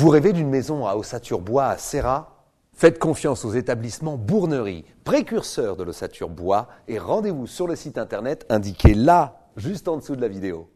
Vous rêvez d'une maison à ossature-bois à Serra Faites confiance aux établissements Bournerie, précurseurs de l'ossature bois, et rendez-vous sur le site internet indiqué là, juste en dessous de la vidéo.